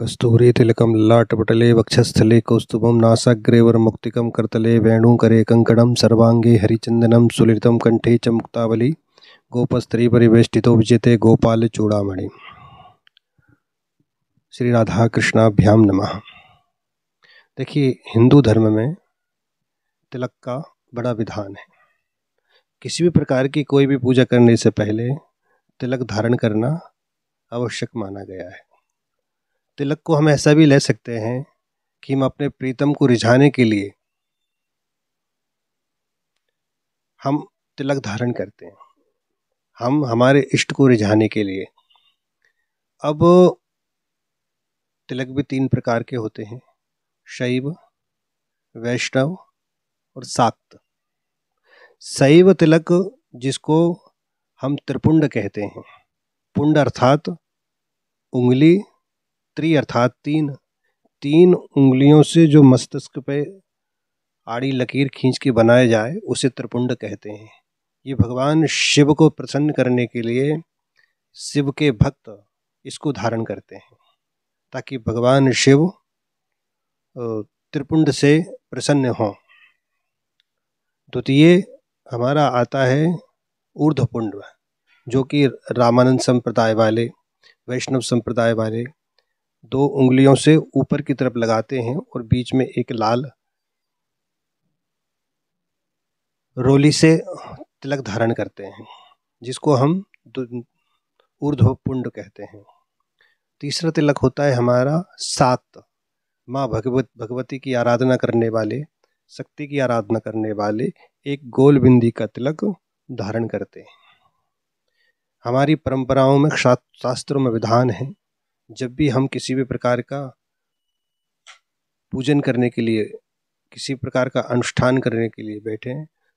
कस्तूरी तिलकम ललाटपटले वक्षस्थले कौस्तुभम नासाग्रेवरमुक्तिकं कर्तले वेणुकरे सर्वांगे हरिचंदनम हरिचन्दनं कंठे कण्ठे च मुक्तावली गोपस्त्रीपरिवेष्टितो विजयते चूड़ामणि श्री राधा कृष्णाभ्याम नमः देखिए हिंदू धर्म में तिलक का बड़ा विधान है किसी भी प्रकार की कोई भी पूजा करने से पहले तिलक धारण करना आवश्यक माना गया है तिलक को हम ऐसा भी ले सकते हैं कि हम अपने प्रीतम को रिझाने के लिए हम तिलक धारण करते हैं हम हमारे इष्ट को रिझाने के लिए अब तिलक भी तीन प्रकार के होते हैं शैव वैष्णव और साक्त शैव तिलक जिसको हम त्रिपुंड कहते हैं पुंड अर्थात उंगली त्रि अर्थात तीन तीन उंगलियों से जो मस्तिष्क पे आड़ी लकीर खींच के बनाए जाए उसे त्रिपुंड कहते हैं ये भगवान शिव को प्रसन्न करने के लिए शिव के भक्त इसको धारण करते हैं ताकि भगवान शिव त्रिपुंड से प्रसन्न हों द्वितीय हमारा आता है ऊर्धपुंड जो कि रामानंद संप्रदाय वाले वैष्णव संप्रदाय वाले दो उंगलियों से ऊपर की तरफ लगाते हैं और बीच में एक लाल रोली से तिलक धारण करते हैं जिसको हम ऊर्ध्व पुंड कहते हैं तीसरा तिलक होता है हमारा सात माँ भगवत भगवती की आराधना करने वाले शक्ति की आराधना करने वाले एक गोल बिंदी का तिलक धारण करते हैं हमारी परंपराओं में शास्त्रों में विधान है जब भी हम किसी भी प्रकार का पूजन करने के लिए किसी प्रकार का अनुष्ठान करने के लिए बैठे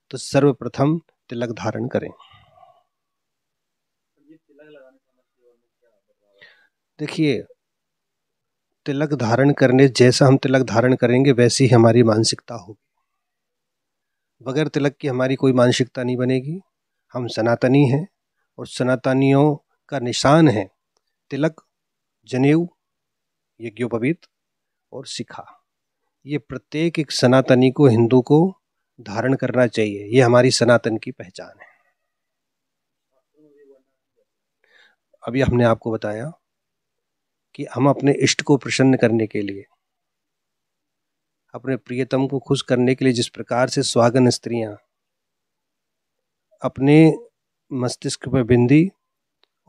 तो सर्वप्रथम तिलक धारण करें देखिए तिलक धारण करने जैसा हम तिलक धारण करेंगे वैसी ही हमारी मानसिकता होगी बगैर तिलक की हमारी कोई मानसिकता नहीं बनेगी हम सनातनी हैं और सनातनियों का निशान है तिलक जनेऊ यज्ञोपवीत और सिखा ये प्रत्येक एक सनातनी को हिंदू को धारण करना चाहिए ये हमारी सनातन की पहचान है अभी हमने आपको बताया कि हम अपने इष्ट को प्रसन्न करने के लिए अपने प्रियतम को खुश करने के लिए जिस प्रकार से स्वागन स्त्रियां अपने मस्तिष्क पर बिंदी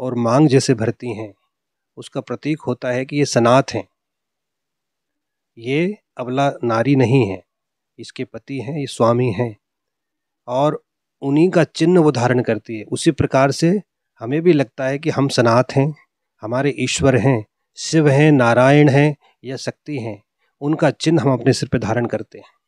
और मांग जैसे भरती हैं उसका प्रतीक होता है कि ये सनात हैं ये अबला नारी नहीं है इसके पति हैं ये स्वामी हैं और उन्हीं का चिन्ह वो धारण करती है उसी प्रकार से हमें भी लगता है कि हम सनात हैं हमारे ईश्वर हैं शिव हैं नारायण हैं या शक्ति हैं उनका चिन्ह हम अपने सिर पर धारण करते हैं